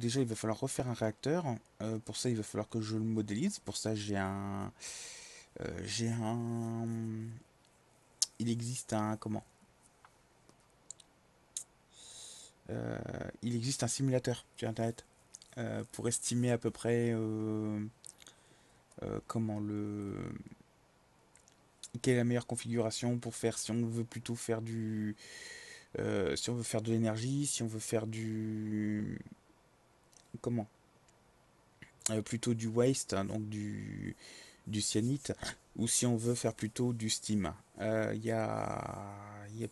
déjà il va falloir refaire un réacteur. Euh, pour ça il va falloir que je le modélise. Pour ça j'ai un... Euh, j'ai un... Il existe un... Comment euh, Il existe un simulateur sur Internet pour estimer à peu près... comment le... Quelle est la meilleure configuration pour faire si on veut plutôt faire du... si on veut faire de l'énergie, si on veut faire du comment euh, Plutôt du waste, hein, donc du, du cyanite, ou si on veut faire plutôt du steam. Euh, il y, a,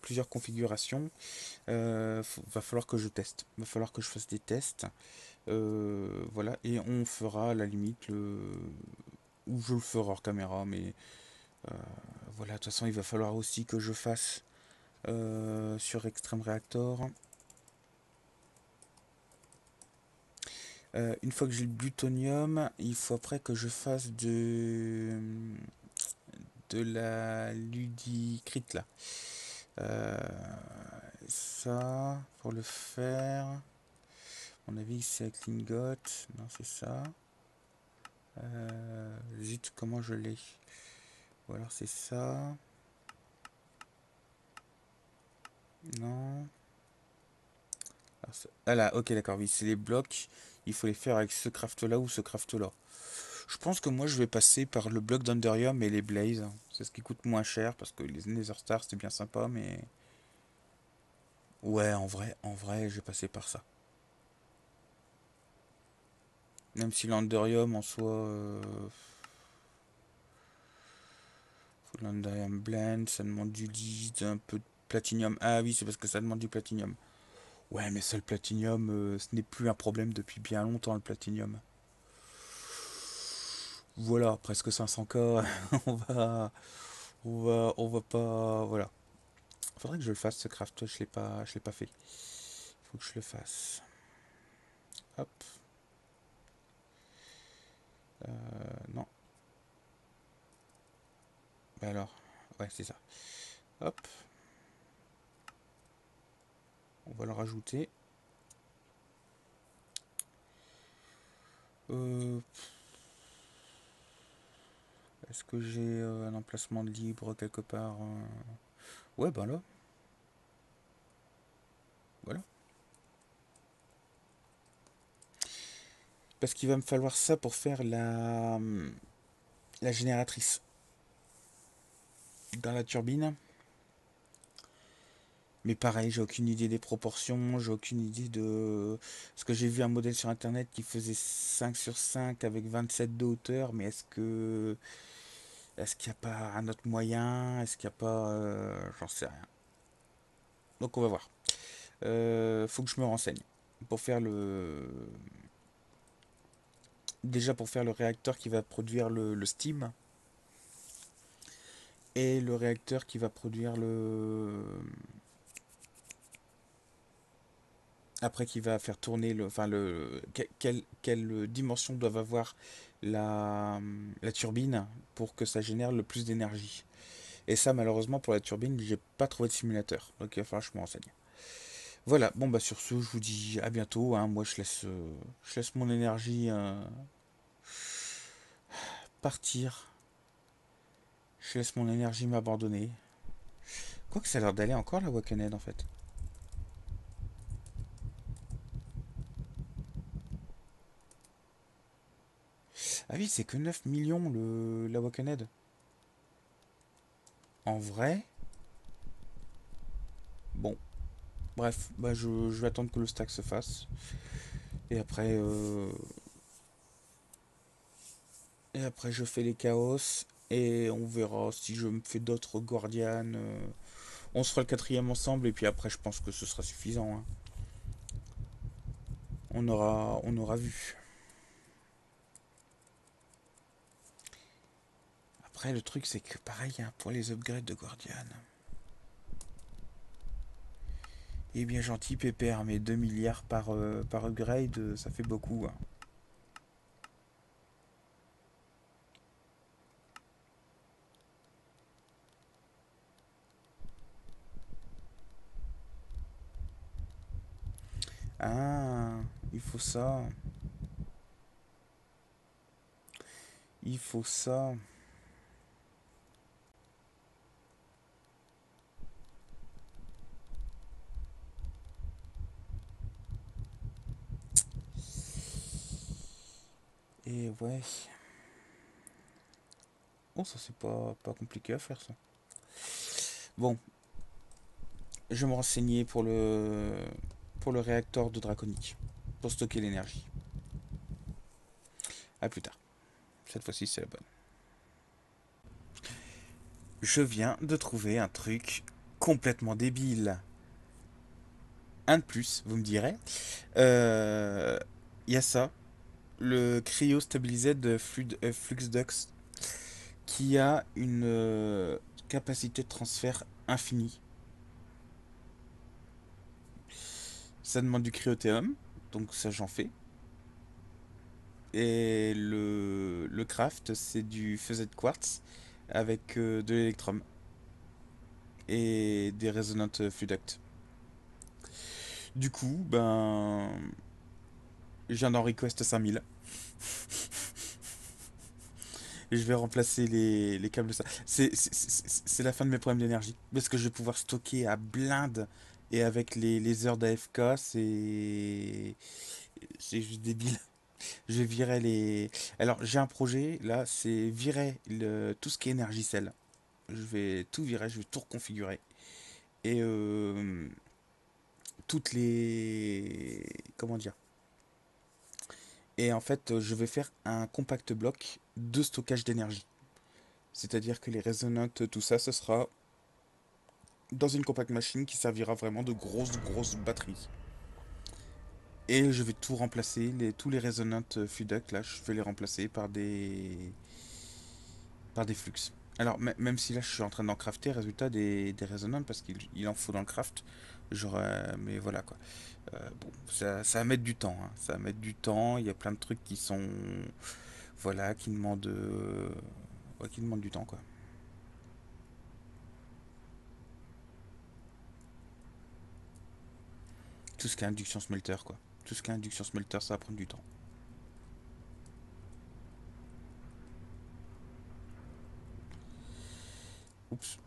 plusieurs configurations. Euh, va falloir que je teste. Va falloir que je fasse des tests. voilà, et on fera la limite le. Ou je le ferai hors caméra, mais voilà, de toute façon, il va falloir aussi que je fasse sur Extreme Reactor. Euh, une fois que j'ai le plutonium, il faut après que je fasse de, de la ludicrite là. Euh, ça, pour le faire, mon avis c'est l'ingot. non c'est ça. Euh, zut, comment je l'ai Ou alors c'est ça. Non. ah là, ok d'accord, oui c'est les blocs il faut les faire avec ce craft là ou ce craft là. Je pense que moi je vais passer par le bloc d'Underium et les Blaze. C'est ce qui coûte moins cher parce que les Nether Stars c'est bien sympa mais... Ouais en vrai, en vrai je vais passer par ça. Même si l'Underium en soi... Euh... Blend, ça demande du lead, un peu de platinium. Ah oui c'est parce que ça demande du platinium. Ouais, mais c'est le platinium, euh, ce n'est plus un problème depuis bien longtemps le platinium. Voilà, presque 500k, on va on va pas voilà. Faudrait que je le fasse ce craft, je l'ai pas je l'ai pas fait. Faut que je le fasse. Hop. Euh, non. Bah alors, ouais, c'est ça. Hop. On va le rajouter. Euh, est-ce que j'ai euh, un emplacement libre quelque part euh? Ouais, ben là. Voilà. Parce qu'il va me falloir ça pour faire la, la génératrice dans la turbine. Mais pareil, j'ai aucune idée des proportions, j'ai aucune idée de... ce que j'ai vu un modèle sur Internet qui faisait 5 sur 5 avec 27 de hauteur, mais est-ce que... Est-ce qu'il n'y a pas un autre moyen Est-ce qu'il n'y a pas... Euh, j'en sais rien. Donc on va voir. Euh, faut que je me renseigne pour faire le... Déjà pour faire le réacteur qui va produire le Steam et le réacteur qui va produire le après qui va faire tourner le, enfin le, quelle, euh, dimension doit avoir la, la turbine pour que ça génère le plus d'énergie. Et ça, malheureusement, pour la turbine, j'ai pas trouvé de simulateur. Donc il va falloir que je me renseigne. Voilà, bon bah sur ce, je vous dis à bientôt. Hein. Moi, je laisse, euh, je laisse mon énergie euh, partir. Je laisse mon énergie m'abandonner. que ça a l'air d'aller encore la Wakened en fait. Ah oui, c'est que 9 millions le, la Wakened. En vrai. Bon. Bref, bah je, vais attendre que le stack se fasse. Et après. Euh, et après, je fais les chaos. Et on verra si je me fais d'autres Guardian. Euh. On se fera le quatrième ensemble. Et puis après, je pense que ce sera suffisant. Hein. On aura, on aura vu. Après, le truc, c'est que pareil, hein, pour les upgrades de Guardian. Eh bien gentil, Pépère, mais 2 milliards par, euh, par upgrade, euh, ça fait beaucoup. Hein. Ah, il faut ça. Il faut ça. Et ouais. Bon, oh, ça c'est pas, pas compliqué à faire ça. Bon. Je vais me renseigner pour le, pour le réacteur de draconique. Pour stocker l'énergie. à plus tard. Cette fois-ci, c'est la bonne. Je viens de trouver un truc complètement débile. Un de plus, vous me direz. Euh, il y a ça le cryo stabilisé de flux dux euh, qui a une euh, capacité de transfert infinie. Ça demande du cryothéum, donc ça j'en fais. Et le, le craft, c'est du faisait quartz avec euh, de l'électrum et des résonantes fluidactes. Du coup, ben un en request 5000. je vais remplacer les, les câbles. C'est la fin de mes problèmes d'énergie. Parce que je vais pouvoir stocker à blinde. Et avec les, les heures d'AFK, c'est. C'est juste débile. Je vais virer les. Alors, j'ai un projet là, c'est virer tout ce qui est énergie cell. Je vais tout virer, je vais tout reconfigurer. Et euh, toutes les. Comment dire et en fait, euh, je vais faire un compact bloc de stockage d'énergie. C'est-à-dire que les résonantes, tout ça, ce sera dans une compact machine qui servira vraiment de grosse, grosse batterie. Et je vais tout remplacer, les, tous les résonantes euh, FUDAC, là, je vais les remplacer par des, par des flux. Alors, même si là, je suis en train d'en crafter, résultat des, des parce qu'il en faut dans le craft, Genre, euh, mais voilà quoi. Euh, bon, ça, ça, va mettre du temps. Hein. Ça va mettre du temps. Il y a plein de trucs qui sont. Voilà, qui demandent. Euh, qui demandent du temps quoi. tout ce qui induction smelter quoi. Tout ce qui induction smelter ça va prendre du temps. Oups.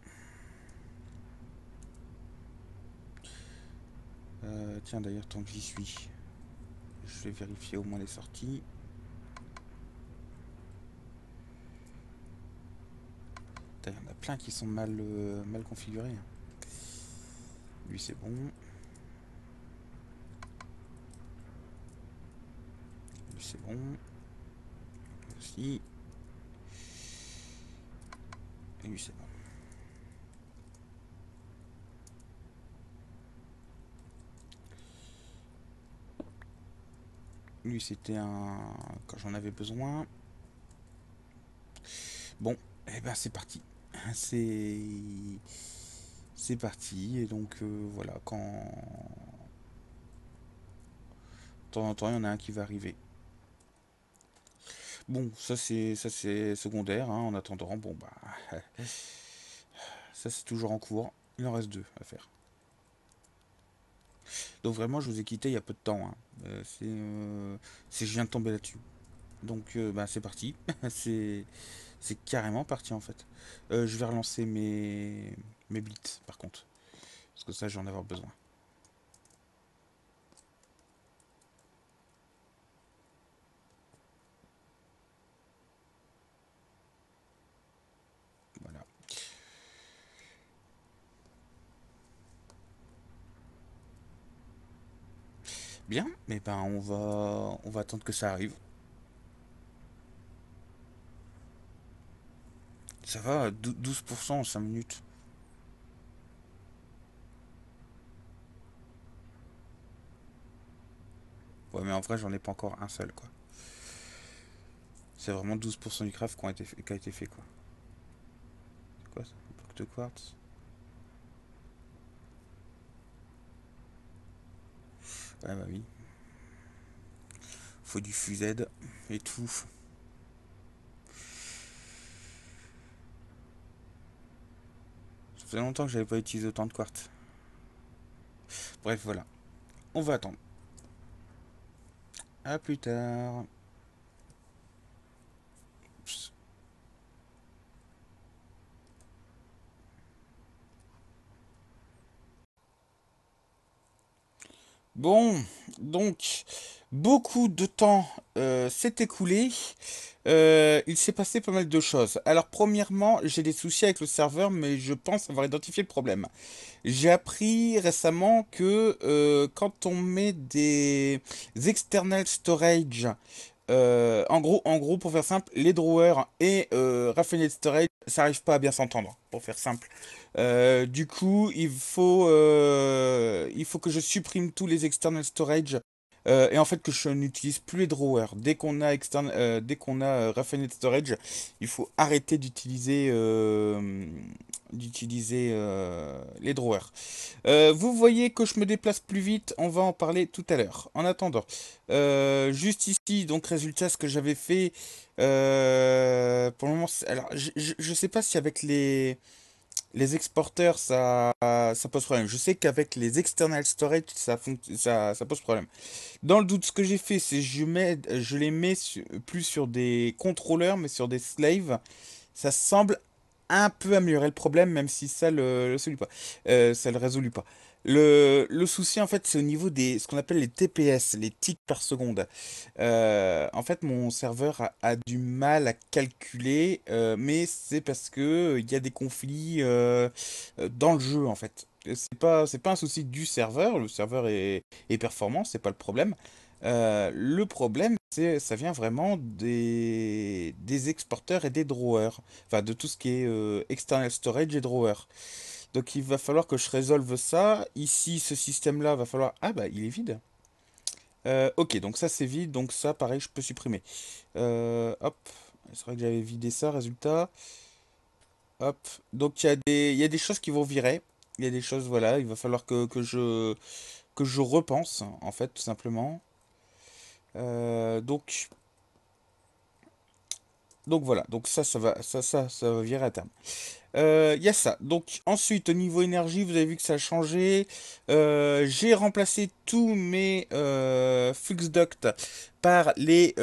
Euh, tiens d'ailleurs, tant que j'y suis, je vais vérifier au moins les sorties. Il y en a plein qui sont mal, euh, mal configurés. Hein. Lui c'est bon. Lui c'est bon. Aussi. Et lui c'est bon. Lui, c'était un... quand j'en avais besoin. Bon, et eh ben c'est parti. C'est... C'est parti. Et donc, euh, voilà, quand... De temps en temps, il y en a un qui va arriver. Bon, ça c'est ça c'est secondaire. Hein. En attendant, bon bah... Ça c'est toujours en cours. Il en reste deux à faire. Donc vraiment, je vous ai quitté il y a peu de temps. Hein. Euh, euh, c'est, je viens de tomber là-dessus. Donc euh, bah, c'est parti. c'est, c'est carrément parti en fait. je vais relancer mes, mes blitz par contre. Parce que ça, j'en vais avoir besoin. Bien, mais ben on va on va attendre que ça arrive. Ça va, 12% en 5 minutes. Ouais, mais en vrai, j'en ai pas encore un seul, quoi. C'est vraiment 12% du craft qui a été fait, qui a été fait quoi. quoi ça de quartz ouais ah bah oui. Faut du fused et tout. Ça faisait longtemps que j'avais pas utilisé autant de quartz. Bref, voilà. On va attendre. A plus tard. Bon, donc, beaucoup de temps euh, s'est écoulé. Euh, il s'est passé pas mal de choses. Alors, premièrement, j'ai des soucis avec le serveur, mais je pense avoir identifié le problème. J'ai appris récemment que euh, quand on met des external storage, en, gros, en gros, pour faire simple, les drawers et de Storage, ça arrive pas à bien s'entendre, pour faire simple. Euh, du coup, il faut, euh, il faut que je supprime tous les external storage euh, et en fait que je n'utilise plus les drawers. Dès qu'on a externe, dès qu'on a storage, il faut arrêter d'utiliser d'utiliser euh, les drawers. Euh, vous voyez que je me déplace plus vite, on va en parler tout à l'heure. En attendant, euh, juste ici, donc résultat, ce que j'avais fait, pour le moment, alors je ne sais pas si avec les, les exporteurs ça, ça pose problème. Je sais qu'avec les external storage ça, ça, ça, pose problème. Dans le doute, ce que j'ai fait, c'est je, je les mets plus sur des contrôleurs, mais sur des slaves. Ça semble un peu améliorer le problème, même si ça le, le résout pas. Euh, ça le pas. Le, souci, en fait, c'est au niveau des ce qu'on appelle les TPS, les ticks par seconde. Euh, en fait, mon serveur a, du mal à calculer, euh, mais c'est parce que il y a des conflits dans le jeu, en fait. C'est pas pas un souci du serveur. Le serveur est, est performant, c'est pas le problème. Euh, le problème, c'est ça vient vraiment des, des exporteurs et des drawers, enfin de tout ce qui est euh, external storage et drawers. Donc il va falloir que je résolve ça. Ici, ce système-là, va falloir... Ah bah, il est vide. Euh, ok, donc ça c'est vide, donc ça pareil, je peux supprimer. hop, c'est vrai que j'avais vidé ça, résultat. Hop, donc il y, a des, y des choses qui vont virer. Il y a des choses, voilà, il va falloir que, je que je repense, en fait, tout simplement. Euh, donc, donc voilà, donc ça, ça va, ça, ça, ça va virer à terme. Il euh, y a ça. Donc ensuite, au niveau énergie, vous avez vu que ça a changé. Euh, j'ai remplacé tous mes flux ducts par les,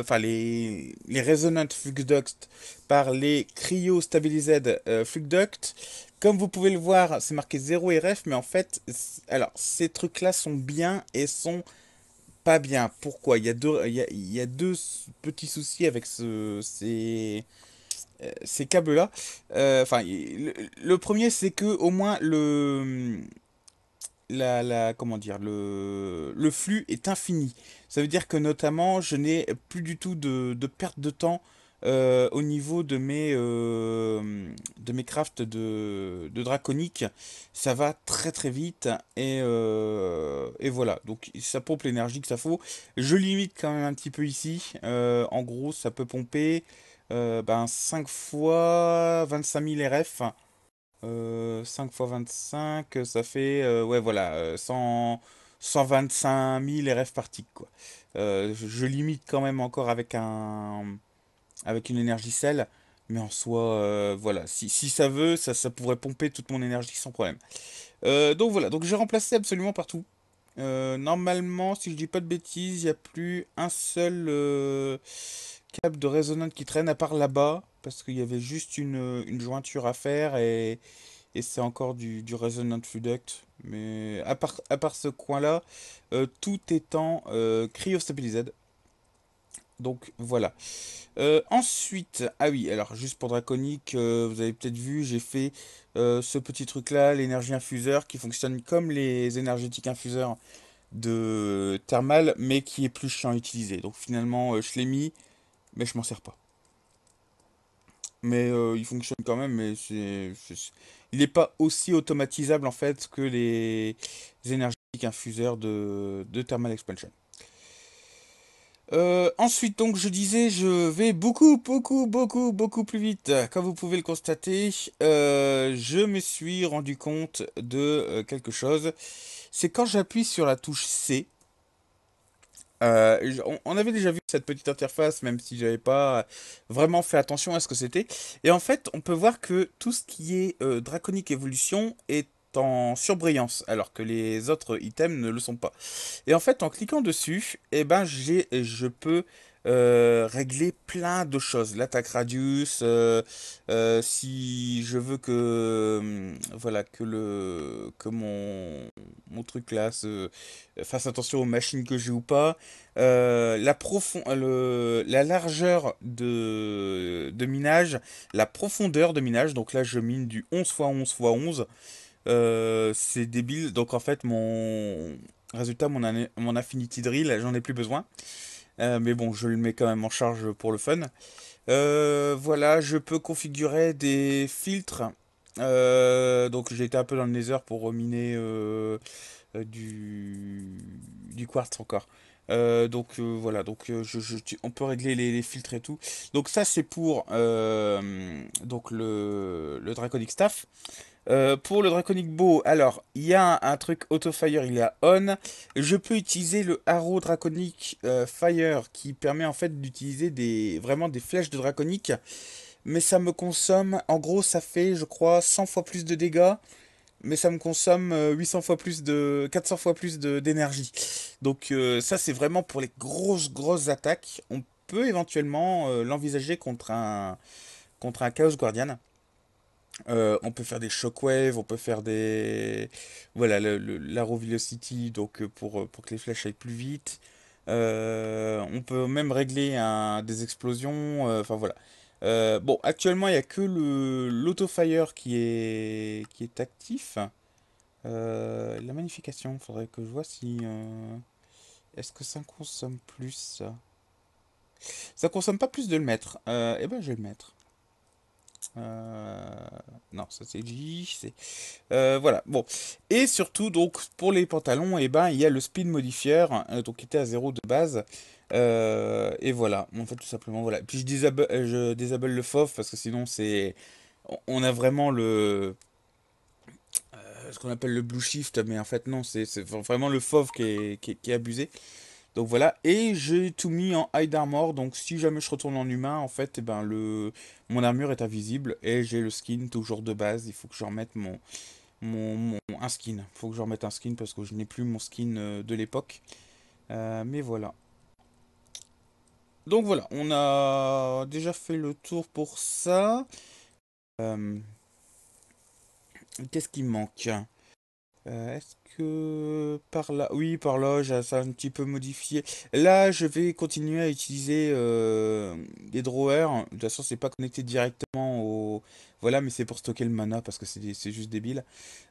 enfin les, les resonant flux ducts par les cryo stabilized flux ducts. Comme vous pouvez le voir, c'est marqué 0 RF, mais en fait, alors ces trucs-là sont bien et sont pas bien. Pourquoi il y, a deux, il, y deux petits soucis avec ce, ces, euh, ces câbles-là. Euh, enfin, le, premier, c'est que au moins le. La, la, comment dire le, le flux est infini. Ça veut dire que notamment je n'ai plus du tout de, de perte de temps euh, au niveau de mes, euh, de mes crafts de, draconique, ça va très très vite. Euh, et, voilà, donc ça pompe l'énergie que ça faut. Je limite quand même un petit peu ici. en gros, ça peut pomper ben, 5 fois 25 000 RF. 5 fois 25, ça fait ouais voilà 100, 125 000 RF par tick je limite quand même encore avec un avec une énergie sel. Mais en soi, euh, voilà, si, ça veut, ça, ça pourrait pomper toute mon énergie sans problème. Euh, donc voilà, donc j'ai remplacé absolument partout. Euh, normalement, si je dis pas de bêtises, il n'y a plus un seul câble de résonance qui traîne à part là-bas, parce qu'il y avait juste une, jointure à faire et, c'est encore du, du résonant Mais à part, à part ce coin-là, tout étant cryostabilisé. Donc voilà. Euh, ensuite, ah oui, alors juste pour draconique, euh, vous avez peut-être vu, j'ai fait euh, ce petit truc là, l'énergie infuseur, qui fonctionne comme les énergétiques infuseurs de Thermal, mais qui est plus chiant à utiliser. Donc finalement, je l'ai mis, mais je m'en sers pas. Mais il fonctionne quand même, mais c'est, il n'est pas aussi automatisable en fait que les énergétiques infuseurs de Thermal Expansion. Euh, ensuite, donc, je disais, je vais beaucoup, beaucoup, beaucoup, beaucoup plus vite. Comme vous pouvez le constater, euh, je me suis rendu compte de euh, quelque chose. C'est quand j'appuie sur la touche C. On, avait déjà vu cette petite interface, même si n'avais pas vraiment fait attention à ce que c'était. Et en fait, on peut voir que tout ce qui est draconique Evolution est en surbrillance, alors que les autres items ne le sont pas. Et en fait, en cliquant dessus, eh ben, j'ai, je peux euh, régler plein de choses. L'attaque radius, euh, euh, si je veux que hum, voilà que le que mon, mon truc là se, fasse attention aux machines que j'ai ou pas. la profonde la largeur de, de minage, la profondeur de minage. Donc là, je mine du 11 x 11 x 11. Euh, c'est débile. Donc en fait, mon résultat, mon, Affinity Drill, j'en ai plus besoin. Euh, mais bon, je le mets quand même en charge pour le fun. Euh, voilà, je peux configurer des filtres. donc j'ai été un peu dans le nether pour miner du... du quartz encore. donc voilà, donc on peut régler les, filtres et tout. Donc ça c'est pour donc le, le Draconic Staff. Euh, pour le Draconic Bow, alors, il y a un, truc auto-fire, il est à on. Je peux utiliser le Arrow Draconic euh, Fire qui permet en fait d'utiliser des, vraiment des flèches de Draconic. Mais ça me consomme, en gros, ça fait, je crois, 100 fois plus de dégâts. Mais ça me consomme 800 euh, fois plus de. 400 fois plus d'énergie. Donc, ça, c'est vraiment pour les grosses, grosses attaques. On peut éventuellement l'envisager contre un. Contre un Chaos Guardian. Euh, on peut faire des shockwaves, on peut faire des. Voilà, l'arrow velocity, donc euh, pour, euh, pour que les flèches aillent plus vite. on peut même régler un, des explosions. Enfin voilà. bon, actuellement, il n'y a que l'autofire qui est, qui est actif. la magnification, il faudrait que je vois si. Est-ce que ça consomme plus ça consomme pas plus de le mettre. Eh ben, je vais le mettre. Euh, non, ça c'est dit. Euh, voilà, bon. Et surtout, donc, pour les pantalons, et eh ben, il y a le speed modifier, euh, donc qui était à 0 de base. Euh, et voilà, en fait, tout simplement, voilà. Puis je désable, je le FOF parce que sinon, c'est. On a vraiment le. ce qu'on appelle le blue shift, mais en fait, non, c'est vraiment le fauve qui qui est, qui est abusé. Donc voilà, et j'ai tout mis en hide armor, donc si jamais je retourne en humain, en fait, et eh ben le mon armure est invisible et j'ai le skin toujours de base. Il faut que je remette mon, mon, un skin. faut que je remette un skin parce que je n'ai plus mon skin euh, de l'époque. Euh, mais voilà. Donc voilà, on a déjà fait le tour pour ça. Euh, qu'est-ce qui manque Est-ce par là, oui, par là, j'ai ça un petit peu modifié. Là, je vais continuer à utiliser euh, des drawers. De toute façon, c'est pas connecté directement au, voilà, mais c'est pour stocker le mana parce que c'est juste débile.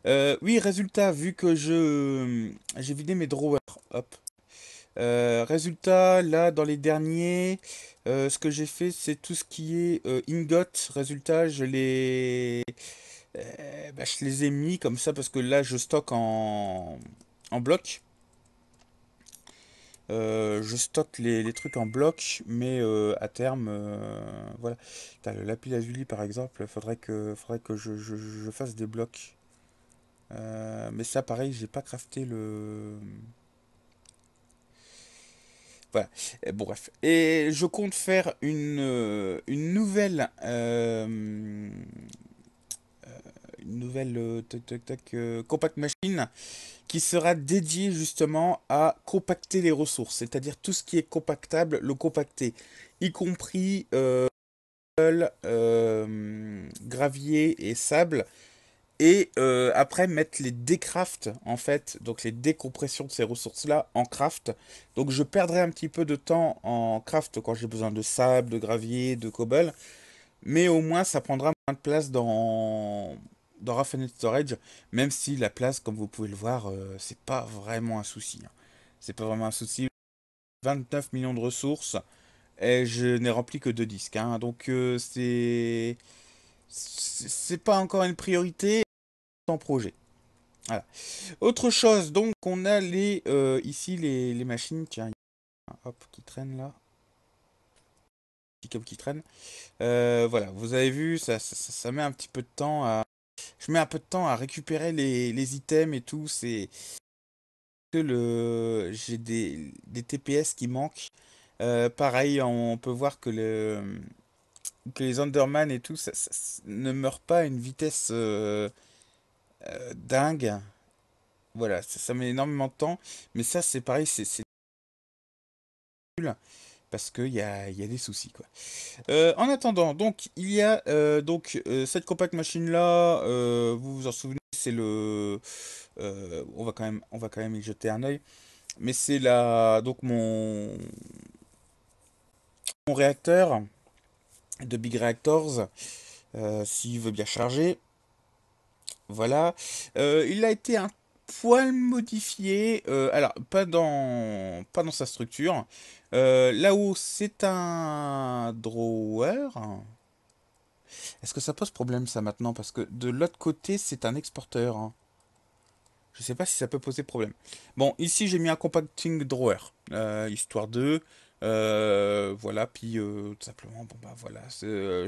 Euh, oui, résultat, vu que je euh, j'ai vidé mes drawers, hop. résultat, là, dans les derniers, ce que j'ai fait, c'est tout ce qui est ingot. Résultat, je l'ai eh ben, je les ai mis comme ça parce que là je stocke en, bloc. Euh, je stocke les, trucs en bloc, mais euh, à terme, euh, voilà. La le lapis lazuli par exemple, faudrait que, faudrait que je, fasse des blocs. mais ça, pareil, j'ai pas crafté le. Voilà. Eh, bon, bref. Et je compte faire une, une nouvelle nouvelle euh, euh, compact machine qui sera dédiée justement à compacter les ressources, c'est-à-dire tout ce qui est compactable, le compacter, y compris euh, gravier et sable et après mettre les décrafts en fait, donc les décompressions de ces ressources là en craft. Donc je perdrai un petit peu de temps en craft quand j'ai besoin de sable, de gravier, de cobble, mais au moins ça prendra moins de place dans dans Storage, même si la place, comme vous pouvez le voir, euh, c'est pas vraiment un souci. Hein. C'est pas vraiment un souci. 29 millions de ressources et je n'ai rempli que deux disques. Hein. donc euh, c'est c'est pas encore une priorité en projet. Autre chose, donc on a les euh, ici les, les, machines. Tiens, hop, qui traîne là. Petit qui traîne. voilà, vous avez vu, ça, ça, met un petit peu de temps à, je mets un peu de temps à récupérer les, items et tout. C'est que le j'ai des, TPS qui manquent. Euh, pareil, on peut voir que les Underman et tout ça, ne meurent pas à une vitesse euh, euh, dingue. Voilà, ça, ça, met énormément de temps. Mais ça, c'est pareil, c'est parce qu'il y a, des soucis quoi. Euh, en attendant, donc il y a euh, donc euh, cette compact machine là, vous vous en souvenez, c'est le, on va quand même, on va quand même y jeter un oeil, mais c'est la donc mon mon réacteur de Big Reactors, s'il veut bien charger, voilà, il a été un poil modifié, alors pas dans pas dans sa structure euh, là où c'est un drawer. Est-ce que ça pose problème ça maintenant Parce que de l'autre côté, c'est un exporteur. Hein. Je sais pas si ça peut poser problème. Bon, ici j'ai mis un compacting drawer, euh, histoire de. Euh, voilà, puis tout simplement, bon bah voilà,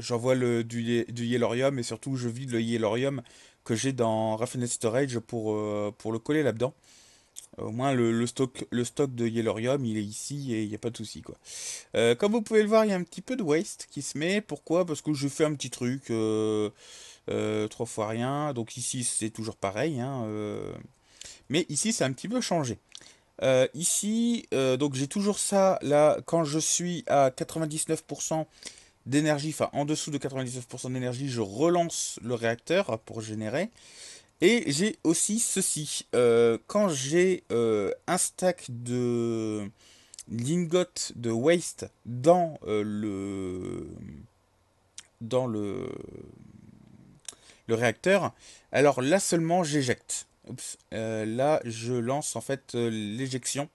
j'envoie le du, du Yellorium et surtout je vide le Yellorium que j'ai dans Refined Storage pour, pour le coller là-dedans. Au moins, le, stock, le stock de Yellorium, il est ici et il n'y a pas de souci. quoi. Euh, comme vous pouvez le voir, il y a un petit peu de waste qui se met. Pourquoi Parce que je fais un petit truc. Euh, euh, trois fois rien. Donc ici, c'est toujours pareil. Hein, mais ici, c'est un petit peu changé. ici, donc j'ai toujours ça. Là, quand je suis à 99% d'énergie, enfin en dessous de 99% d'énergie, je relance le réacteur pour générer. Et j'ai aussi ceci. Euh, quand j'ai euh, un stack de lingots de waste dans euh, le dans le le réacteur, alors là seulement j'éjecte. là je lance en fait l'éjection,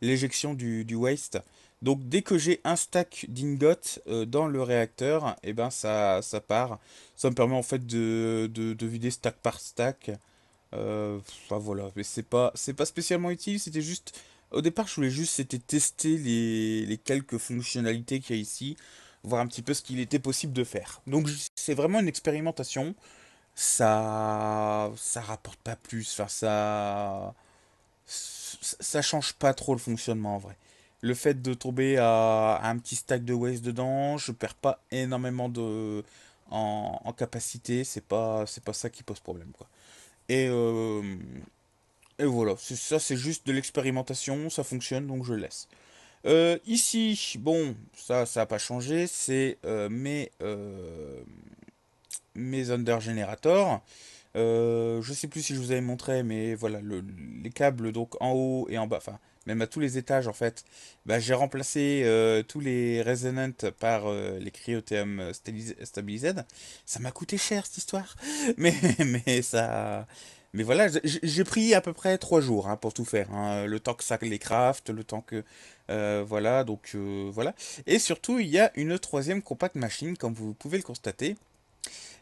l'éjection du waste donc dès que j'ai un stack d'ingots euh, dans le réacteur, et eh ben ça, ça part. Ça me permet en fait de, vider stack par stack. Euh, voilà, mais c'est pas, pas spécialement utile, c'était juste... Au départ, je voulais juste c'était tester les, quelques fonctionnalités qu'il y a ici, voir un petit peu ce qu'il était possible de faire. Donc c'est vraiment une expérimentation. Ça, ça rapporte pas plus. ça, ça change pas trop le fonctionnement en vrai le fait de tomber à, un petit stack de waste dedans, je perds pas énormément de en, capacité, c'est pas c'est pas ça qui pose problème quoi. Et euh, et voilà, ça c'est juste de l'expérimentation, ça fonctionne donc je laisse. Euh, ici, bon, ça ça a pas changé, c'est euh, mes mes under generators. je sais plus si je vous avais montré, mais voilà, le, les câbles donc en haut et en bas, enfin même à tous les étages en fait. Bah, j'ai remplacé euh, tous les Resonant par euh, les Cryotheum euh, Stabilized. Ça m'a coûté cher cette histoire, mais, mais ça. Mais voilà, j'ai pris à peu près trois jours hein, pour tout faire. Hein. Le temps que ça les craft, le temps que. voilà, donc voilà. Et surtout, il y a une troisième compact machine, comme vous pouvez le constater.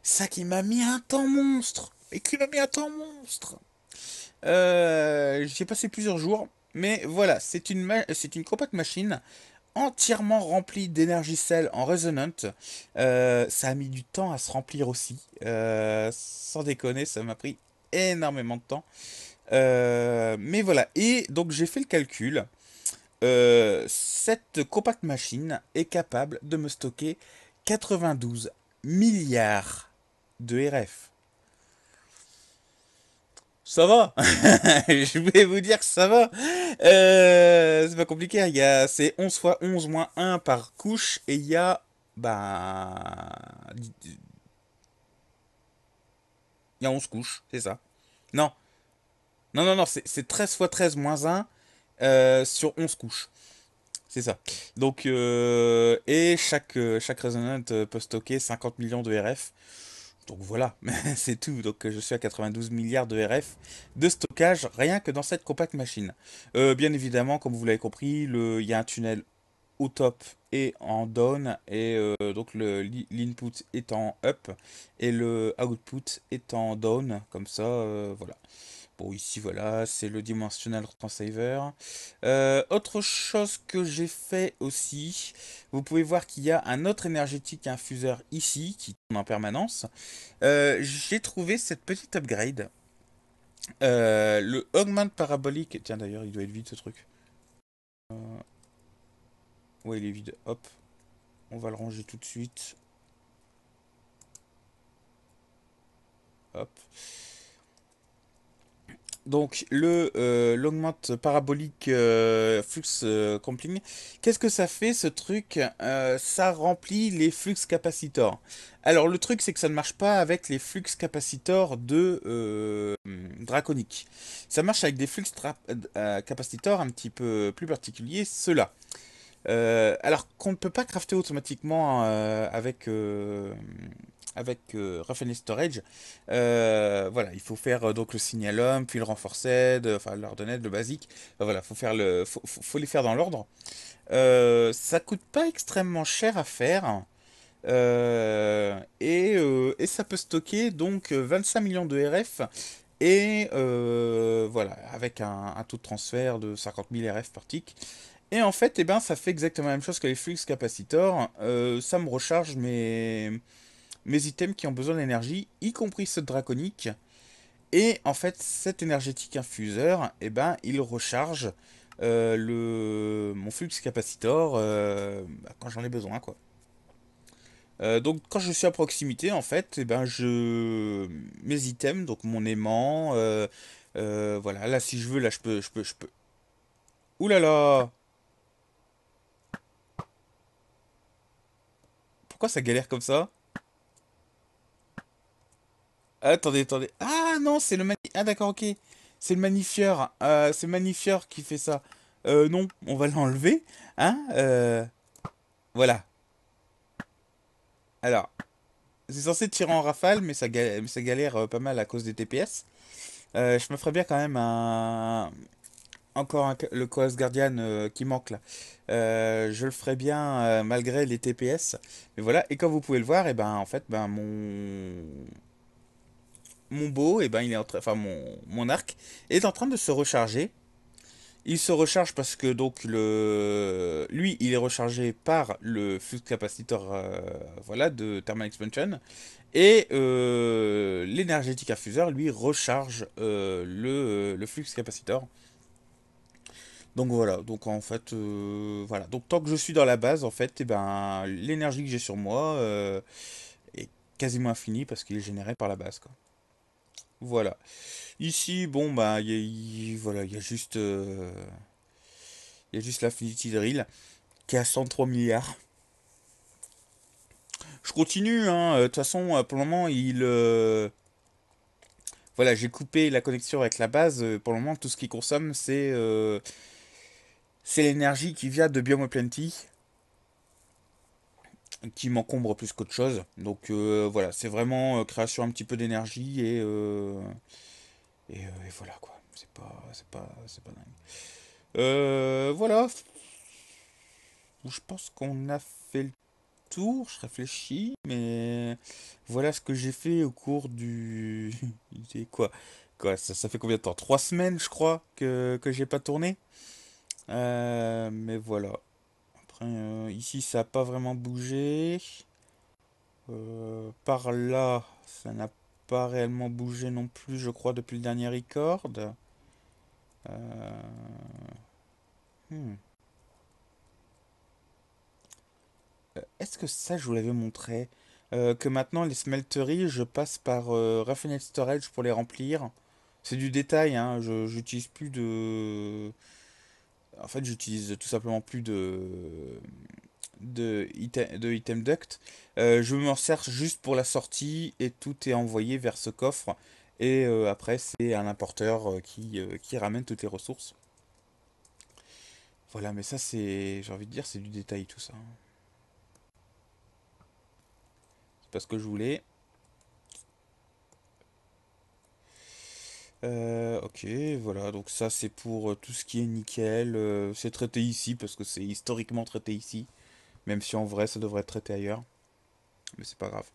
Ça qui m'a mis un temps monstre Et qui m'a mis un temps monstre J'ai passé plusieurs jours mais voilà, c'est une, c'est une compacte machine entièrement remplie d'énergie cell en résonante. Euh, ça a mis du temps à se remplir aussi. Euh, sans déconner, ça m'a pris énormément de temps. Euh, mais voilà, et donc j'ai fait le calcul. cette compacte machine est capable de me stocker 92 milliards de RF ça va. je voulais vous dire que ça va. Euh, c'est pas compliqué. Hein. Il y a, c'est 11 fois 11 moins 1 par couche. Et il y a, bah, il y a 11 couches, c'est ça. Non. Non, non, non, c'est 13 x 13 moins 1 euh, sur 11 couches. C'est ça. Donc, euh, et chaque, chaque peut stocker 50 millions de RF. Donc voilà, c'est tout. Donc euh, je suis à 92 milliards de RF de stockage rien que dans cette compacte machine. Euh, bien évidemment, comme vous l'avez compris, il y a un tunnel au top et en down et euh, donc l'input est en up et le output est en down comme ça voilà Bon, ici, voilà, c'est le Dimensional Transceiver. Euh, autre chose que j'ai fait aussi, vous pouvez voir qu'il y a un autre énergétique infuseur ici, qui tourne en permanence. Euh, j'ai trouvé cette petite upgrade. Euh, le Augment parabolique. Tiens, d'ailleurs, il doit être vide, ce truc. Ouais, il est vide. Hop. On va le ranger tout de suite. Hop. Donc le euh, parabolique euh, flux euh, Compling. qu'est-ce que ça fait ce truc euh, Ça remplit les flux capacitors. Alors le truc c'est que ça ne marche pas avec les flux capacitors de draconique. Ça marche avec des flux capacitors un petit peu plus particuliers, ceux-là. alors qu'on ne peut pas crafter automatiquement avec avec euh, Storage. Euh, voilà, il faut faire euh, donc le Signalum, puis le Renforced, enfin l'ordonnette, le basique. Euh, voilà, faut faire le, faut, les faire dans l'ordre. ça coûte pas extrêmement cher à faire. Et, ça peut stocker donc 25 millions de RF et voilà avec un, taux de transfert de 50 000 RF par tick et en fait eh ben ça fait exactement la même chose que les flux capacitors ça me recharge mes mes items qui ont besoin d'énergie, y compris ce draconique. Et en fait, cet énergétique infuseur, et eh ben, il recharge euh, le, mon flux capacitor euh, bah, quand j'en ai besoin. quoi. Euh, donc quand je suis à proximité, en fait, et eh ben, je mes items, donc mon aimant, voilà, là si je veux, là je peux, je peux, je peux. Ouh là là Pourquoi ça galère comme ça Attendez, attendez. Ah non, c'est le mani... Ah d'accord, ok. C'est le magnifieur. Euh, c'est le magnifieur qui fait ça. Euh, non, on va l'enlever. Hein euh, Voilà. Alors. C'est censé tirer en rafale, mais ça, galère, pas mal à cause des TPS. je me ferais bien quand même un... Encore le Coast Guardian qui manque là. je le ferais bien malgré les TPS. Mais voilà, et comme vous pouvez le voir, et eh ben en fait, ben mon mon beau, et eh ben, il est enfin mon, arc est en train de se recharger. Il se recharge parce que donc le, lui, il est rechargé par le flux capacitor euh, voilà, de thermal expansion, et euh, l'énergétique infuseur lui recharge euh, le, flux capacitor. Donc voilà, donc en fait, voilà, donc tant que je suis dans la base, en fait, et eh ben l'énergie que j'ai sur moi est quasiment infinie parce qu'il est généré par la base, voilà. Ici, bon, bah, voilà, il y a juste... Euh, il y a juste Drill, qui est à 103 milliards. Je continue, hein. Euh, de toute façon, euh, pour le moment, il... voilà, j'ai coupé la connexion avec la base. Pour le moment, tout ce qui consomme, c'est... c'est l'énergie qui vient de Biome Plenty qui m'encombre plus qu'autre chose. Donc euh, voilà, c'est vraiment euh, création un petit peu d'énergie et, euh, et, voilà quoi. C'est pas, dingue. voilà. Je pense qu'on a fait le tour. Je réfléchis, mais voilà ce que j'ai fait au cours du. quoi Quoi ça, fait combien de temps Trois semaines, je crois, que, que j'ai pas tourné. mais voilà. Euh, ici, ça n'a pas vraiment bougé. Euh, par là, ça n'a pas réellement bougé non plus, je crois, depuis le dernier record. Euh, hmm. Est-ce que ça, je vous l'avais montré Que maintenant, les smelteries, je passe par refinery Storage pour les remplir. C'est du détail, hein, je j'utilise plus de en fait, j'utilise tout simplement plus de de item, de duct. Euh, je m'en sers juste pour la sortie et tout est envoyé vers ce coffre. Et euh, après, c'est un importeur euh, qui, qui ramène toutes les ressources. Voilà, mais ça, c'est, j'ai envie de dire, c'est du détail tout ça. C'est pas ce que je voulais. Euh, ok, voilà, donc ça c'est pour euh, tout ce qui est nickel, euh, c'est traité ici parce que c'est historiquement traité ici, même si en vrai ça devrait être traité ailleurs, mais c'est pas grave.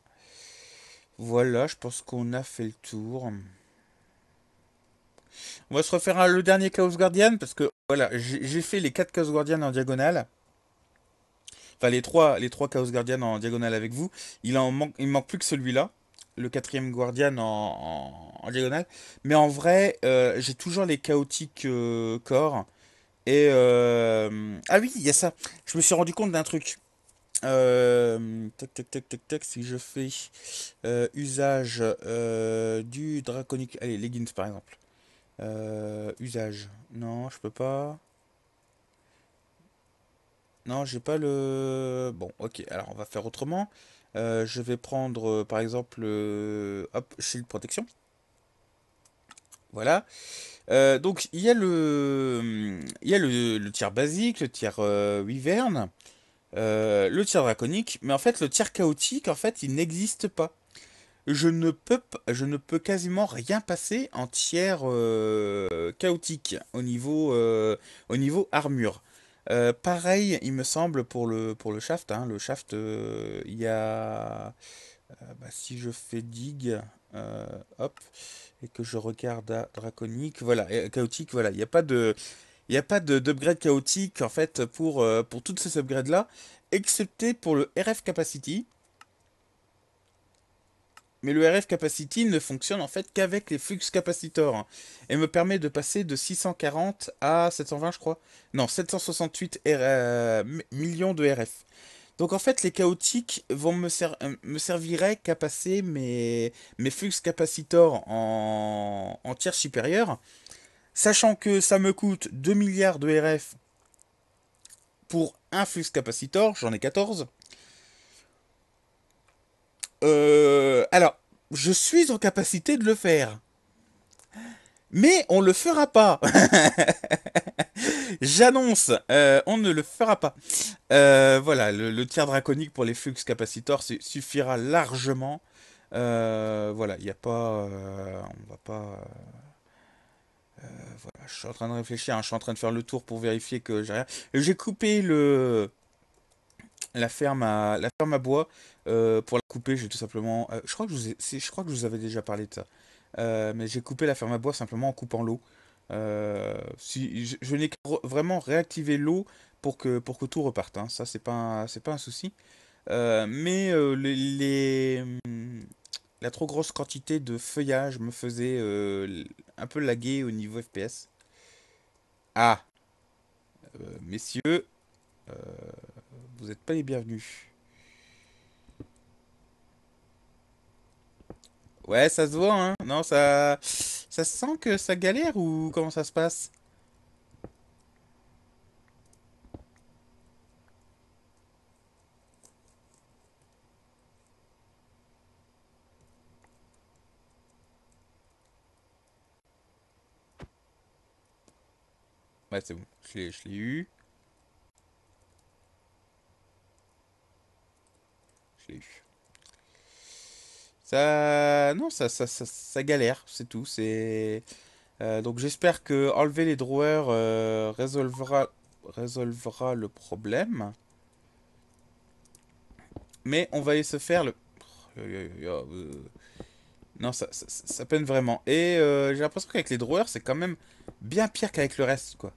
Voilà, je pense qu'on a fait le tour. On va se refaire à le dernier Chaos Guardian parce que voilà, j'ai fait les 4 Chaos Guardian en diagonale. Enfin les 3, les trois Chaos Guardian en diagonale avec vous. Il en manque, manque plus que celui-là, le quatrième Guardian en en diagonale. Mais en vrai, euh, j'ai toujours les chaotiques euh, corps. Et euh, ah oui, il y a ça. Je me suis rendu compte d'un truc. Tac, tac, tac, tac, tac. Si je fais usage du draconique, allez, leggings par exemple. usage. Non, je peux pas. Non, j'ai pas le. Bon, ok. Alors, on va faire autrement. je vais prendre par exemple hop, shield protection. Voilà. Euh, donc il y a le, il le, basique, le tiers euh, euh, le tiers draconique, mais en fait le tiers chaotique, en fait, il n'existe pas. Je ne peux, je ne peux quasiment rien passer en tiers euh, chaotique au niveau, au niveau armure. pareil, il me semble pour le pour le shaft. Hein, le shaft, il y a, bah, si je fais dig, euh, hop, et que je regarde à Draconique, voilà, euh, Chaotique, voilà, il n'y a pas de... Il a pas d'upgrade chaotique en fait pour, euh, pour toutes ces upgrades là, excepté pour le RF Capacity. Mais le RF Capacity ne fonctionne en fait qu'avec les flux capacitors. et me permet de passer de 640 à 720 je crois. Non, 768 millions de RF. Donc en fait, les chaotiques vont euh, me, serviraient qu'à passer mes, mes flux capacitors en, tiers supérieurs, sachant que ça me coûte 2 milliards de RF pour un flux capacitor, j'en ai 14. Euh, alors, je suis en capacité de le faire mais on le fera pas. J'annonce, euh, on ne le fera pas. Euh, voilà, le, tiers draconique pour les flux capacitors suffira largement. Euh, voilà, il n'y a pas... on va pas... voilà, je suis en train de réfléchir, hein, je suis en train de faire le tour pour vérifier que j'ai rien. J'ai coupé le... La ferme, à, la ferme à bois, pour la couper, j'ai tout simplement... je, crois que vous je crois que je vous avais déjà parlé de ça. Euh, mais j'ai coupé la ferme à bois simplement en coupant l'eau. Euh, si, je, n'ai vraiment réactivé l'eau pour que, pour que tout reparte. Hein. Ça, c'est pas, pas un souci. Euh, mais les, hmm, la trop grosse quantité de feuillage me faisait un peu laguer au niveau FPS. Ah Messieurs, vous n'êtes pas les bienvenus. Ouais, ça se voit, hein. Non, ça. Ça sent que ça galère ou comment ça se passe Ouais, c'est bon. Je l'ai eu. Je l'ai eu. Ça, non, ça, ça, ça, galère, c'est tout. C'est euh, donc j'espère que enlever les drawers euh, résolvera, le problème. Mais on va aller se faire le. Non, ça, ça, ça peine vraiment. Et euh, j'ai l'impression qu'avec les drawers, c'est quand même bien pire qu'avec le reste, quoi.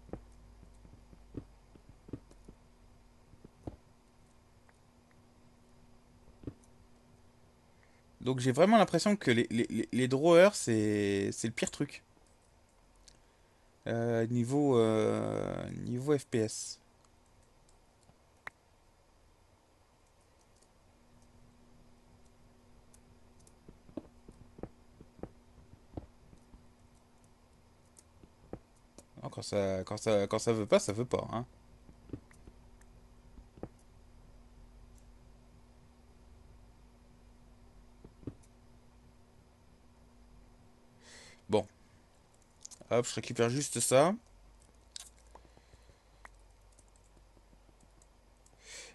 Donc j'ai vraiment l'impression que les, drawers, c'est le pire truc. Euh, niveau, euh, niveau FPS. quand ça, quand ça, quand ça veut pas, ça veut pas. Hein. Hop, je récupère juste ça.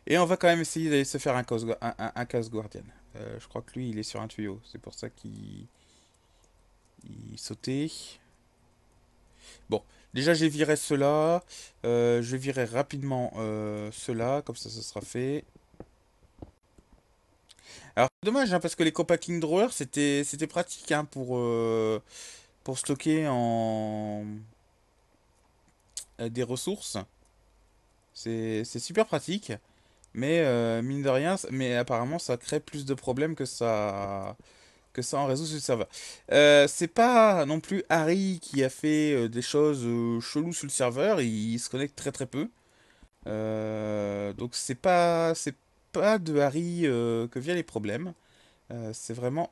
Et on va quand même essayer d'aller se faire un casse un, Guardian. Euh, je crois que lui, il est sur un tuyau. C'est pour ça qu'il il sautait. Bon, déjà j'ai viré cela. Euh, je virerai rapidement euh, cela, comme ça, ce sera fait. Alors, dommage, hein, parce que les compacting drawers, c'était pratique hein, pour, pour stocker en euh, des ressources. C'est super pratique. Mais euh, mine de rien, mais apparemment ça crée plus de problèmes que ça que ça en réseau sur le serveur. Euh, c'est pas non plus Harry qui a fait des choses cheloues sur le serveur, il, se connecte très très peu. donc c'est pas c'est pas de Harry que viennent les problèmes. c'est vraiment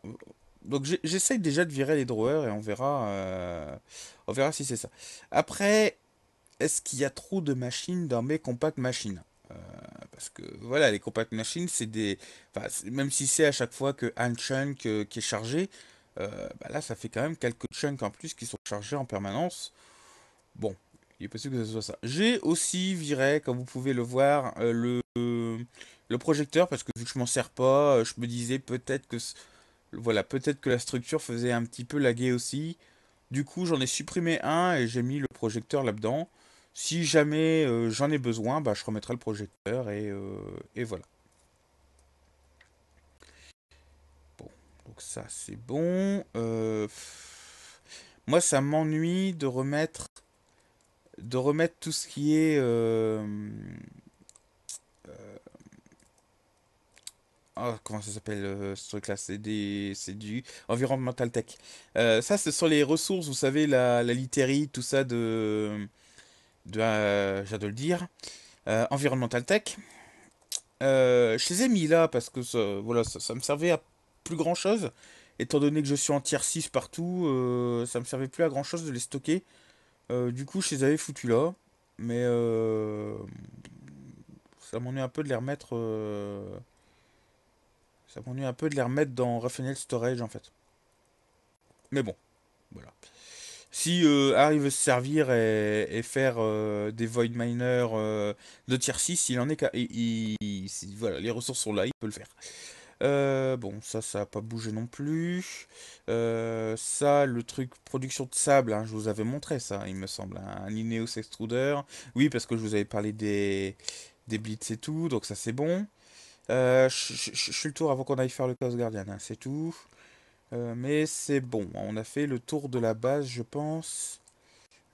donc j'essaye déjà de virer les drawers et on verra, euh, on verra si c'est ça. Après, est-ce qu'il y a trop de machines dans mes compact machines euh, parce que voilà, les compact machines, c'est des. même si c'est à chaque fois que un chunk euh, qui est chargé, bah là, ça fait quand même quelques chunks en plus qui sont chargés en permanence. Bon, il est possible que ce soit ça. J'ai aussi viré, comme vous pouvez le voir, le, le projecteur parce que vu que je m'en sers pas, je me disais peut-être que voilà, peut-être que la structure faisait un petit peu laguer aussi. Du coup, j'en ai supprimé un et j'ai mis le projecteur là-dedans. Si jamais euh, j'en ai besoin, bah, je remettrai le projecteur euh, et, voilà. Bon, donc ça c'est bon. Euh, moi, ça m'ennuie de remettre de remettre tout ce qui est Ah, comment ça s'appelle euh, ce truc-là C'est du Environmental Tech. Euh, ça, ce sont les ressources, vous savez, la, la littérie, tout ça de. de euh, de le dire. Euh, environmental Tech. je les ai mis là parce que ça, voilà, ça, me servait à plus grand chose. Étant donné que je suis en tier 6 partout, ça me servait plus à grand chose de les stocker. du coup, je les avais foutus là. Mais ça m'en est un peu de les remettre ça m'ennuie un peu de les remettre dans Refinel Storage en fait. Mais bon, voilà. Si Harry euh, veut se servir et, faire euh, des Void Miner euh, de tier 6, il en est qu'à. Voilà, les ressources sont là, il peut le faire. bon, ça, ça n'a pas bougé non plus. ça, le truc production de sable, hein, je vous avais montré ça, il me semble. Hein, un Ineos Extruder. Oui, parce que je vous avais parlé des, des Blitz et tout, donc ça c'est bon. Euh, je suis le tour avant qu'on aille faire le Chaos Guardian, hein, c'est tout. Euh, mais c'est bon, on a fait le tour de la base, je pense.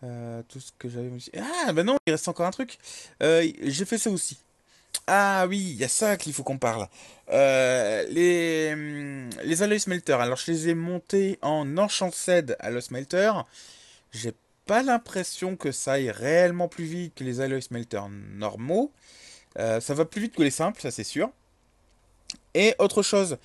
Euh, tout ce que j'avais... Ah, bah non, il reste encore un truc. J'ai fait ça aussi. Ah oui, il y a ça qu'il faut qu'on parle. les, hum, les alloy smelter. Alors, je les ai montés en enchanted alloy smelter. J'ai pas l'impression que ça aille réellement plus vite que les alloy Smelters normaux. ça va plus vite que les simples, ça c'est sûr. Et autre chose,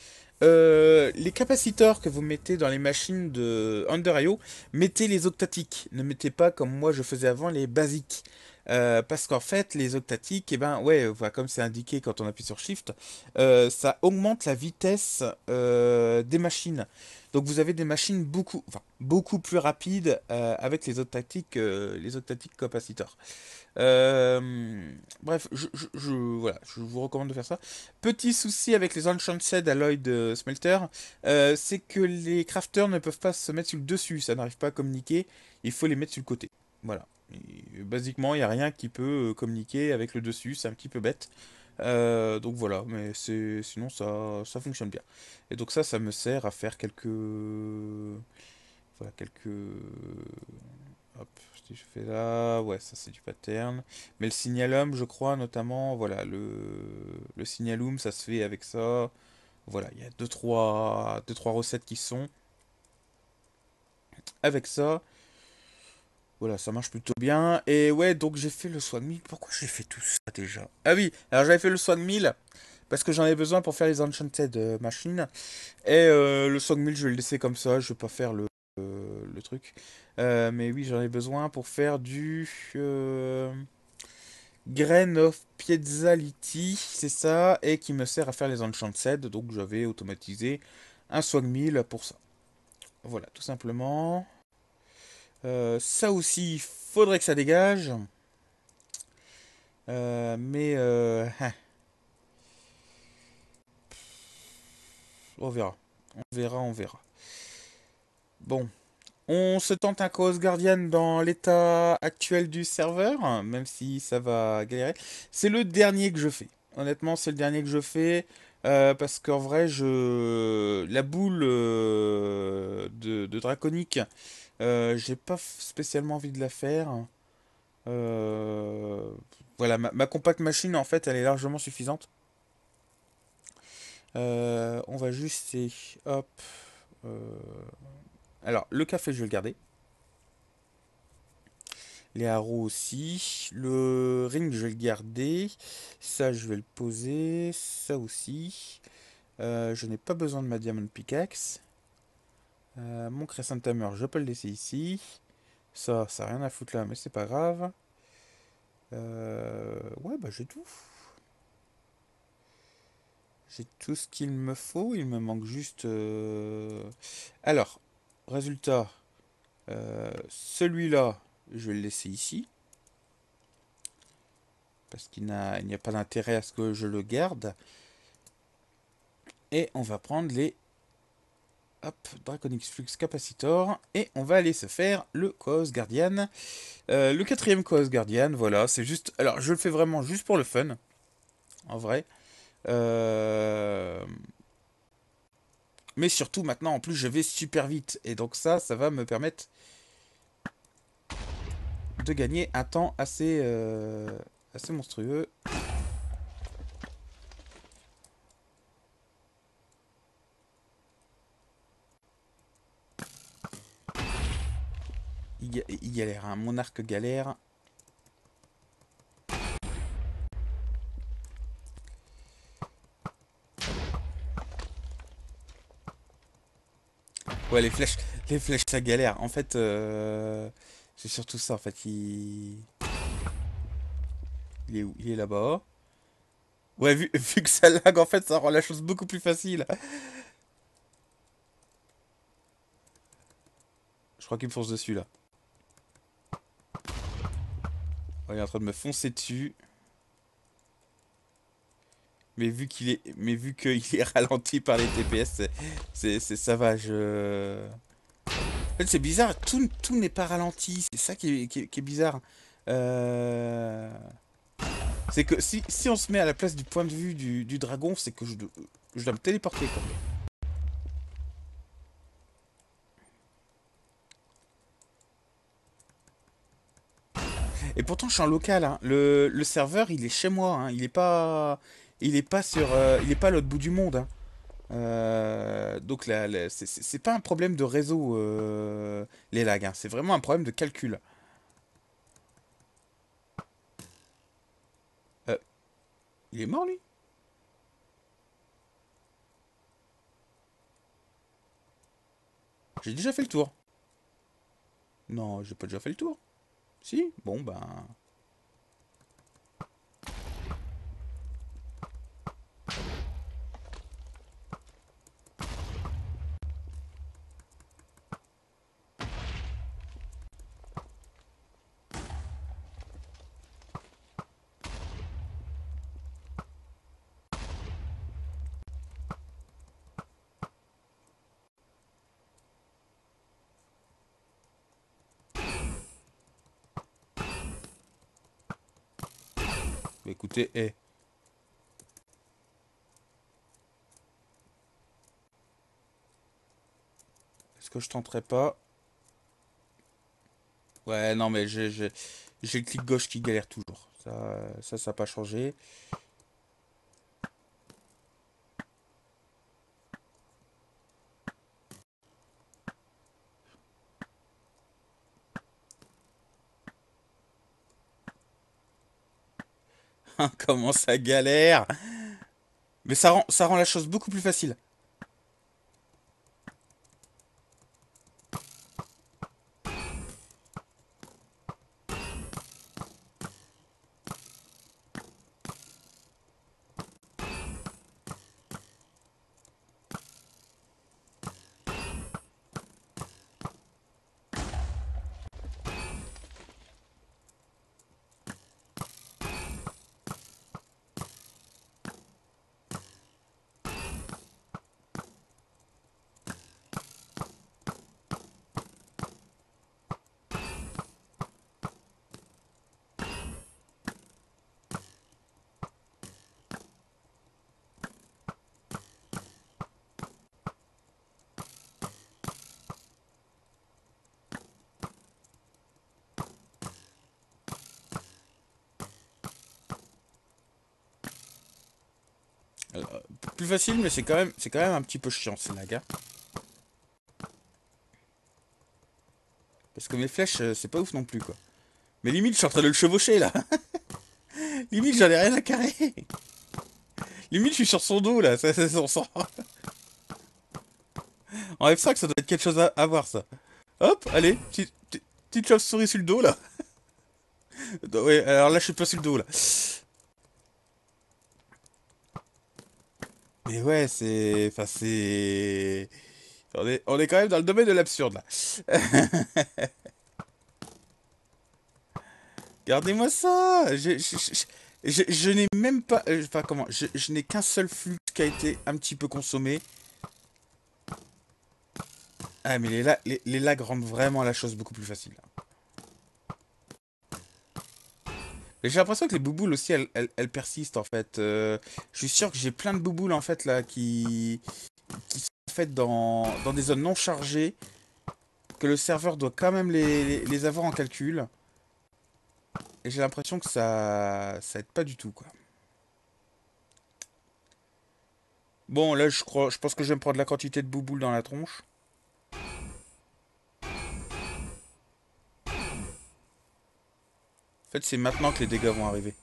euh, les capacitors que vous mettez dans les machines de Under.io, mettez les octatiques. Ne mettez pas comme moi je faisais avant les basiques. Euh, parce qu'en fait, les octatiques, eh ben ouais, comme c'est indiqué quand on appuie sur Shift, euh, ça augmente la vitesse des machines. Donc vous avez des machines beaucoup, beaucoup plus rapides euh, avec les autres tactiques, euh, les autres euh, bref, je, voilà, je vous recommande de faire ça. Petit souci avec les Enchanted Alloy de Smelter, c'est que les crafters ne peuvent pas se mettre sur le dessus, ça n'arrive pas à communiquer, il faut les mettre sur le côté. Voilà. basiquement, il n'y a rien qui peut communiquer avec le dessus, c'est un petit peu bête. Euh, donc voilà, mais sinon ça, ça fonctionne bien. Et donc ça, ça me sert à faire quelques... Voilà, quelques... Hop, si je fais là, ouais, ça c'est du pattern. Mais le signalum, je crois, notamment, voilà, le, le signalum, ça se fait avec ça. Voilà, il y a deux, trois... Deux, trois recettes qui sont. Avec ça, voilà, ça marche plutôt bien. Et ouais, donc j'ai fait le soin de 1000. Pourquoi j'ai fait tout ça déjà Ah oui, alors j'avais fait le soin de 1000 parce que j'en ai besoin pour faire les Enchanted euh, Machines. Et euh, le soin 1000, je vais le laisser comme ça, je vais pas faire le, euh, truc. mais oui, j'en ai besoin pour faire du... Grain of Piazzality, c'est ça, et qui me sert à faire les Enchanted, donc j'avais automatisé un de 1000 pour ça. Voilà, tout simplement. Euh, ça aussi, il faudrait que ça dégage. Euh, mais... Euh, hein. On verra. On verra, on verra. Bon. On se tente un cause Guardian dans l'état actuel du serveur, même si ça va galérer. C'est le dernier que je fais. Honnêtement, c'est le dernier que je fais. parce qu'en vrai, je la boule de, draconique, euh, j'ai pas spécialement envie de la faire. Euh, voilà, ma, compact machine, en fait, elle est largement suffisante. Euh, on va juste... hop. alors, le café, je vais le garder. Les haros aussi. Le ring, je vais le garder. Ça, je vais le poser. Ça aussi. je n'ai pas besoin de ma diamond pickaxe. Euh, mon Crescent Timer, je peux le laisser ici. Ça, ça n'a rien à foutre là, mais c'est pas grave. Euh, ouais, bah j'ai tout. J'ai tout ce qu'il me faut. Il me manque juste... Euh, alors, résultat. Celui-là, je vais le laisser ici. Parce qu'il n'y a, pas d'intérêt à ce que je le garde. Et on va prendre les hop, Draconix Flux Capacitor, et on va aller se faire le Chaos Guardian. Euh, le quatrième Chaos Guardian, voilà, c'est juste... Alors, je le fais vraiment juste pour le fun, en vrai. Euh, mais surtout, maintenant, en plus, je vais super vite, et donc ça, ça va me permettre de gagner un temps assez, euh, assez monstrueux. Il, galère, hein. mon arc galère. Ouais, les flèches, les flèches, ça galère. En fait, euh, c'est surtout ça. En fait, il, il est où Il est là-bas. Ouais, vu, vu que ça lag, en fait, ça rend la chose beaucoup plus facile. Je crois qu'il me fonce dessus là il est en train de me foncer dessus. Mais vu qu'il est, mais vu qu'il est ralenti par les TPS, c'est, ça va. Euh. En fait, c'est bizarre. Tout, tout n'est pas ralenti. C'est ça qui est, bizarre. Euh. C'est que si, si, on se met à la place du point de vue du, dragon, c'est que je, je dois me téléporter. Et pourtant, je suis en local. Hein. Le, serveur, il est chez moi. Hein. Il n'est pas, il est pas sur, euh, il est pas à l'autre bout du monde. Hein. Euh, donc là, c'est pas un problème de réseau euh, les lags. C'est vraiment un problème de calcul. il est mort lui. J'ai déjà fait le tour. Non, j'ai pas déjà fait le tour. Si Bon, ben. est. ce que je tenterai pas Ouais, non, mais j'ai le clic gauche qui galère toujours. Ça, ça n'a pas changé. comment ça galère Mais ça rend, ça rend la chose beaucoup plus facile. Euh, plus facile, mais c'est quand même, c'est quand même un petit peu chiant ces naga. Parce que mes flèches, euh, c'est pas ouf non plus quoi. Mais limite, je suis en train de le chevaucher là. limite, j'en ai rien à carrer. Limite, je suis sur son dos là, ça, ça, sort en F5, ça doit être quelque chose à, voir ça. Hop, allez, petite, petite chauve-souris sur le dos là. ouais, alors là, je suis pas sur le dos là. Et ouais, c'est. Enfin, c'est. On est... quand même dans le domaine de l'absurde, là. Gardez-moi ça Je, n'ai même pas... Euh, enfin, comment Je, n'ai qu'un seul flux qui a été un petit peu consommé. Ah, mais les, les lags rendent vraiment la chose beaucoup plus facile. J'ai l'impression que les bouboules aussi, elles, persistent en fait. Euh, je suis sûr que j'ai plein de bouboules en fait là qui, qui sont en fait dans, des zones non chargées, que le serveur doit quand même les, avoir en calcul. Et j'ai l'impression que ça, ça aide pas du tout quoi. Bon là je crois, je pense que je vais me prendre la quantité de bouboules dans la tronche. En fait, c'est maintenant que les dégâts vont arriver.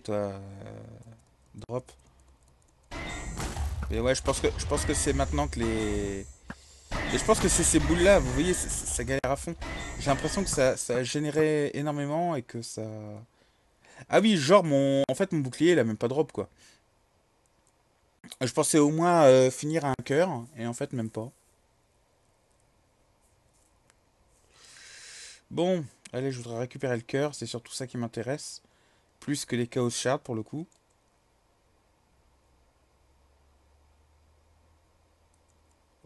toi, euh, Drop. Mais ouais, je pense que je pense que c'est maintenant que les... je pense que c'est ces boules-là, vous voyez, ça, galère à fond. J'ai l'impression que ça, ça a généré énormément et que ça... Ah oui, genre, mon... en fait, mon bouclier, il a même pas drop, quoi. Je pensais au moins euh, finir à un cœur, et en fait, même pas. Bon, allez, je voudrais récupérer le cœur, c'est surtout ça qui m'intéresse. Plus que les Chaos Shards pour le coup.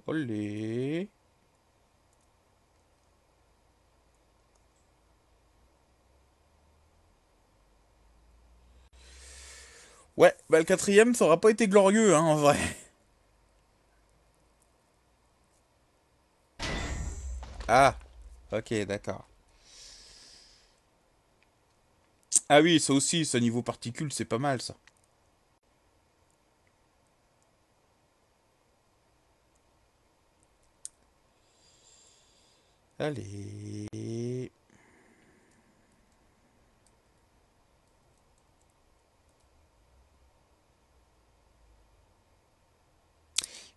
Olé Ouais, bah le quatrième, ça aura pas été glorieux, hein, en vrai. Ah, ok, d'accord. Ah oui, ça aussi, ce niveau particule, c'est pas mal ça. Allez.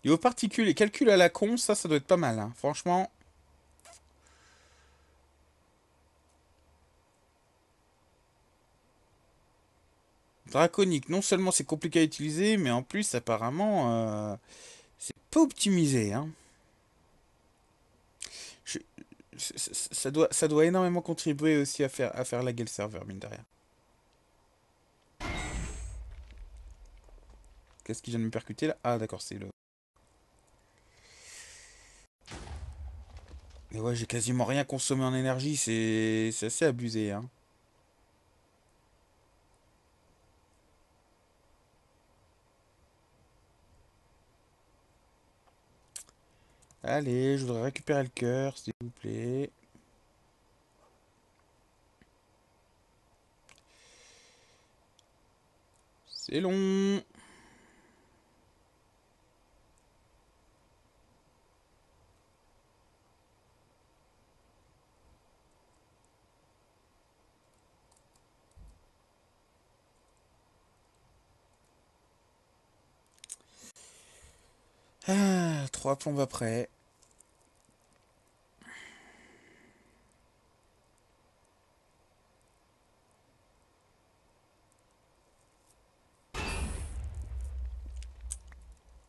Niveau particules et calcul à la con, ça, ça doit être pas mal. Hein. Franchement, Draconique, non seulement c'est compliqué à utiliser, mais en plus, apparemment, euh, c'est pas optimisé. Hein. ça, doit, ça doit énormément contribuer aussi à faire, à faire laguer le serveur, mine de rien. Qu'est-ce qui vient de me percuter là Ah d'accord, c'est le... Mais ouais, j'ai quasiment rien consommé en énergie, c'est assez abusé. Hein. Allez, je voudrais récupérer le cœur, s'il vous plaît. C'est long. Ah, trois plombes après.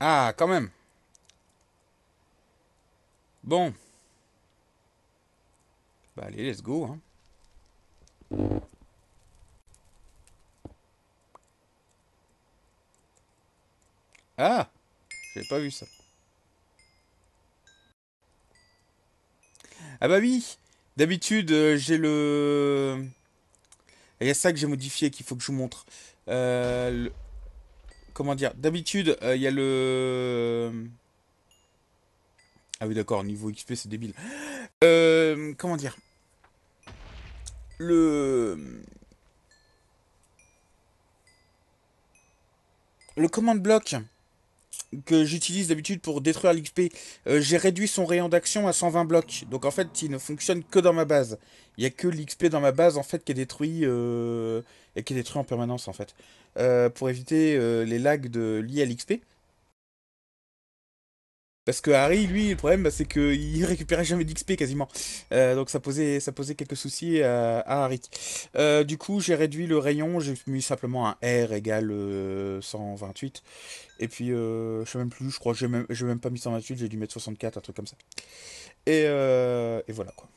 Ah, quand même. Bon. Bah allez, let's go. Hein. Ah J'avais pas vu ça. Ah bah oui D'habitude, euh, j'ai le... Il y a ça que j'ai modifié qu'il faut que je vous montre. Euh, comment dire, d'habitude, euh, il y a le... Ah oui, d'accord, niveau XP, c'est débile. Euh, comment dire Le... Le command block que j'utilise d'habitude pour détruire l'XP, euh, j'ai réduit son rayon d'action à 120 blocs. Donc en fait, il ne fonctionne que dans ma base. Il n'y a que l'XP dans ma base en fait qui est détruit euh, et qui est détruit en permanence en fait. Euh, pour éviter les lags de, liés à l'XP. Parce que Harry, lui, le problème, bah, c'est qu'il récupérait jamais d'XP quasiment. Euh, donc ça posait, ça posait quelques soucis euh, à, Harry. Euh, du coup, j'ai réduit le rayon, j'ai mis simplement un R égale 128. Et puis, euh, je sais même plus, je crois que j'ai même, pas mis 128, j'ai dû mettre 64, un truc comme ça. Et, voilà quoi.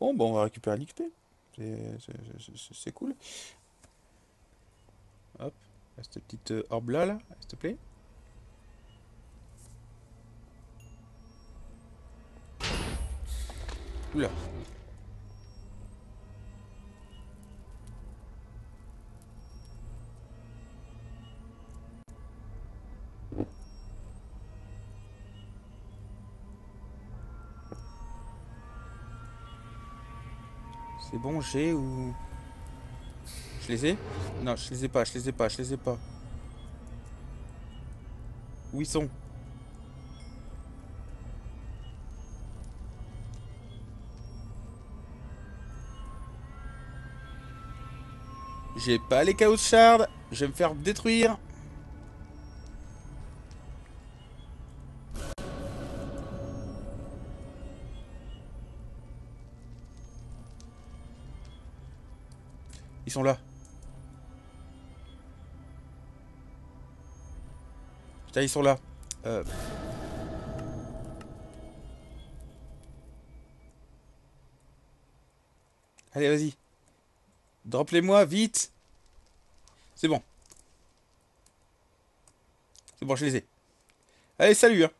Bon, bon, bah, on va récupérer l'XP. C'est cool. Hop, cette petite euh, orbe là, s'il te plaît. Là. bon, j'ai ou... Je les ai Non, je les ai pas, je les ai pas, je les ai pas. Où ils sont J'ai pas les Chaos Shards, je vais me faire détruire. Ils sont là. Putain, ils sont là. Euh. Allez, vas-y. Drop-les-moi, vite. C'est bon. C'est bon, je les ai. Allez, salut hein.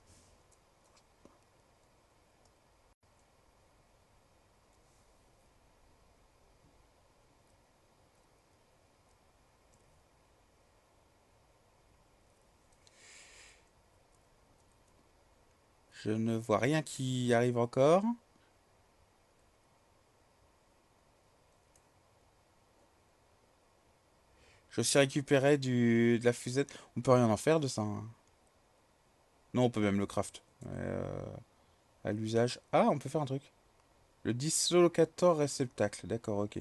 Je ne vois rien qui arrive encore. Je suis récupéré du, de la fusette. On peut rien en faire de ça. Hein. Non, on peut même le craft. Euh, à l'usage. Ah, on peut faire un truc. Le dislocator réceptacle. D'accord, ok.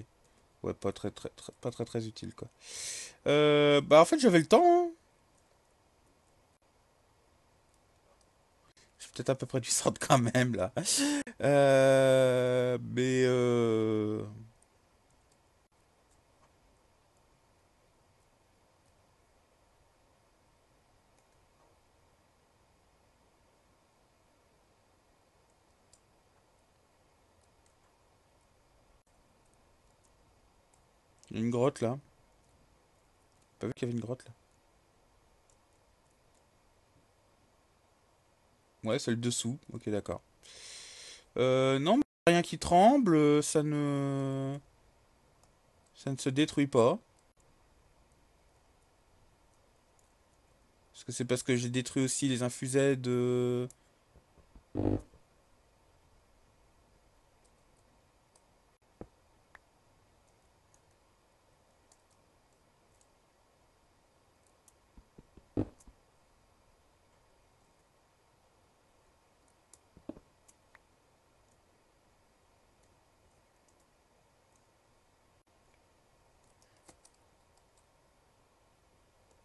Ouais, pas très très, pas très, très utile, quoi. Euh, bah, en fait, j'avais le temps. Hein. peut à peu près du centre quand même là. Euh, mais euh... une grotte là. Pas vu qu'il y avait une grotte là. Ouais, c'est le dessous. Ok, d'accord. Euh, non, rien qui tremble. Euh, ça ne... Ça ne se détruit pas. Est-ce que c'est parce que j'ai détruit aussi les infusées de...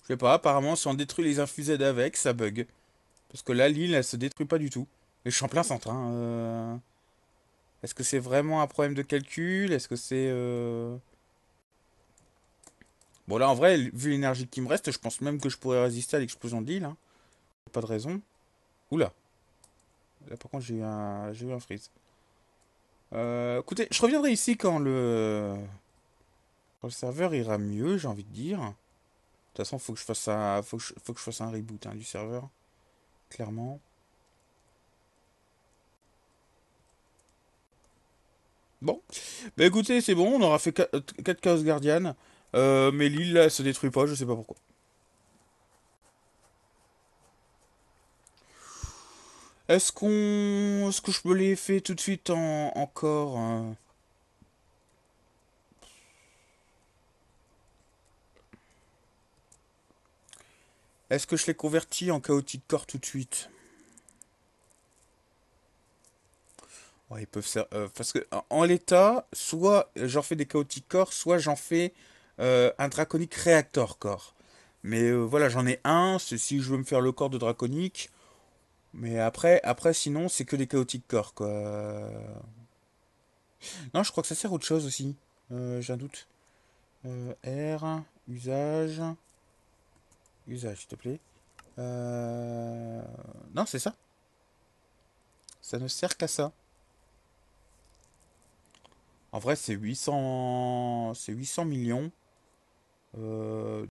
Je sais pas, apparemment, si on détruit les infusés d'avec, ça bug. Parce que là, l'île, elle se détruit pas du tout. Les je suis en plein hein, euh. Est-ce que c'est vraiment un problème de calcul Est-ce que c'est... Euh. Bon, là, en vrai, vu l'énergie qui me reste, je pense même que je pourrais résister à l'explosion d'île. Hein. Pas de raison. Oula. Là, par contre, j'ai eu, un... eu un freeze. Euh, écoutez, je reviendrai ici quand le... quand le serveur ira mieux, j'ai envie de dire. De toute façon, faut que je fasse faut que je, fasse un reboot hein, du serveur, clairement. Bon, bah écoutez, c'est bon, on aura fait 4 euh, Chaos Guardian, euh, mais l'île elle se détruit pas, je sais pas pourquoi. Est-ce qu'on, est-ce que je peux les faire tout de suite en, encore hein Est-ce que je l'ai converti en chaotique corps tout de suite ils peuvent faire euh, parce que en l'état, soit j'en fais des chaotiques corps, soit j'en fais euh, un draconique réactor corps. Mais euh, voilà, j'en ai un, si je veux me faire le corps de draconique. Mais après, après sinon, c'est que des chaotiques corps quoi. Non, je crois que ça sert autre chose aussi. J'ai un doute. R, usage... Usage, s'il te plaît. Euh, non, c'est ça. Ça ne sert qu'à ça. En vrai, c'est 800... 800 millions. Euh,